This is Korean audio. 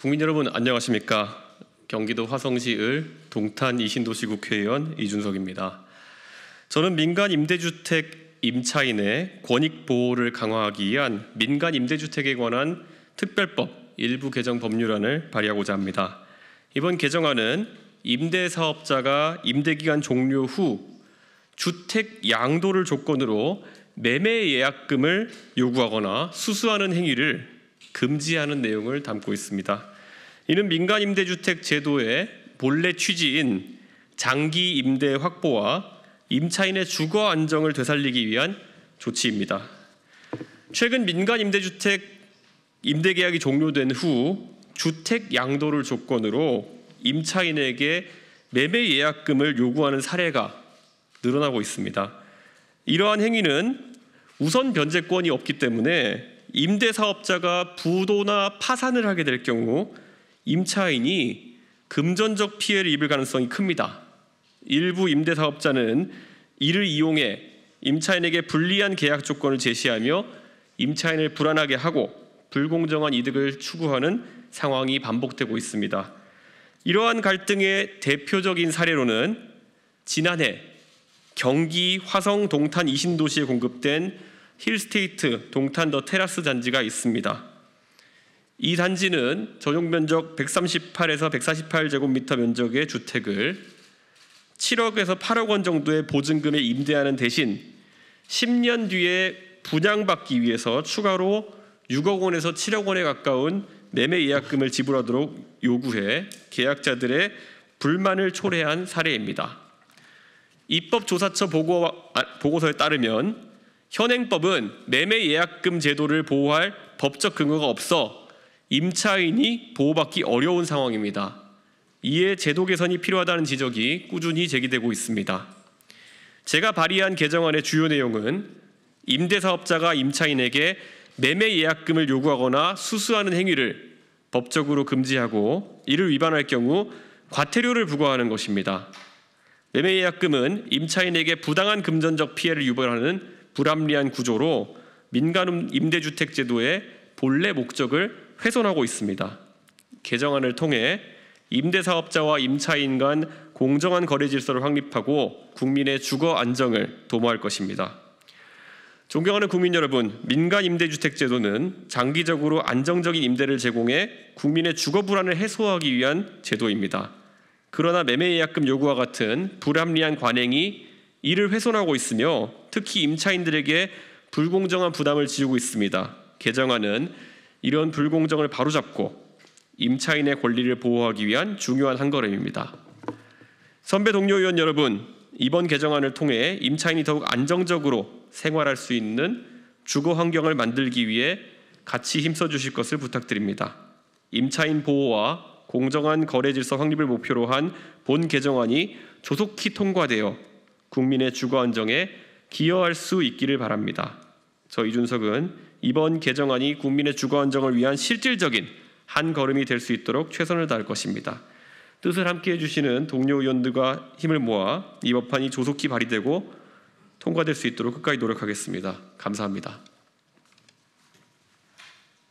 국민 여러분 안녕하십니까? 경기도 화성시 을 동탄 이신도시 국회의원 이준석입니다. 저는 민간 임대주택 임차인의 권익 보호를 강화하기 위한 민간 임대주택에 관한 특별법 일부 개정 법률안을 발의하고자 합니다. 이번 개정안은 임대 사업자가 임대 기간 종료 후 주택 양도를 조건으로 매매 예약금을 요구하거나 수수하는 행위를 금지하는 내용을 담고 있습니다. 이는 민간 임대주택 제도의 본래 취지인 장기 임대 확보와 임차인의 주거 안정을 되살리기 위한 조치입니다. 최근 민간 임대주택 임대 계약이 종료된 후 주택 양도를 조건으로 임차인에게 매매 예약금을 요구하는 사례가 늘어나고 있습니다. 이러한 행위는 우선 변제권이 없기 때문에 임대사업자가 부도나 파산을 하게 될 경우 임차인이 금전적 피해를 입을 가능성이 큽니다. 일부 임대사업자는 이를 이용해 임차인에게 불리한 계약 조건을 제시하며 임차인을 불안하게 하고 불공정한 이득을 추구하는 상황이 반복되고 있습니다. 이러한 갈등의 대표적인 사례로는 지난해 경기 화성 동탄 2신도시에 공급된 힐스테이트 동탄더 테라스 단지가 있습니다. 이 단지는 전용 면적 138에서 148제곱미터 면적의 주택을 7억에서 8억 원 정도의 보증금에 임대하는 대신 10년 뒤에 분양받기 위해서 추가로 6억 원에서 7억 원에 가까운 매매 예약금을 지불하도록 요구해 계약자들의 불만을 초래한 사례입니다. 입법조사처 보고, 아, 보고서에 따르면 현행법은 매매 예약금 제도를 보호할 법적 근거가 없어 임차인이 보호받기 어려운 상황입니다. 이에 제도 개선이 필요하다는 지적이 꾸준히 제기되고 있습니다. 제가 발의한 개정안의 주요 내용은 임대사업자가 임차인에게 매매 예약금을 요구하거나 수수하는 행위를 법적으로 금지하고 이를 위반할 경우 과태료를 부과하는 것입니다. 매매 예약금은 임차인에게 부당한 금전적 피해를 유발하는 불합리한 구조로 민간 임대주택 제도의 본래 목적을 훼손하고 있습니다. 개정안을 통해 임대사업자와 임차인 간 공정한 거래 질서를 확립하고 국민의 주거 안정을 도모할 것입니다. 존경하는 국민 여러분, 민간 임대주택 제도는 장기적으로 안정적인 임대를 제공해 국민의 주거 불안을 해소하기 위한 제도입니다. 그러나 매매예약금 요구와 같은 불합리한 관행이 이를 훼손하고 있으며 특히 임차인들에게 불공정한 부담을 지우고 있습니다. 개정안은 이런 불공정을 바로잡고 임차인의 권리를 보호하기 위한 중요한 한걸음입니다. 선배 동료 의원 여러분, 이번 개정안을 통해 임차인이 더욱 안정적으로 생활할 수 있는 주거 환경을 만들기 위해 같이 힘써 주실 것을 부탁드립니다. 임차인 보호와 공정한 거래 질서 확립을 목표로 한 본 개정안이 조속히 통과되어 국민의 주거 안정에 기여할 수 있기를 바랍니다. 저 이준석은 이번 개정안이 국민의 주거 안정을 위한 실질적인 한 걸음이 될 수 있도록 최선을 다할 것입니다. 뜻을 함께 해주시는 동료 의원들과 힘을 모아 이 법안이 조속히 발의되고 통과될 수 있도록 끝까지 노력하겠습니다. 감사합니다.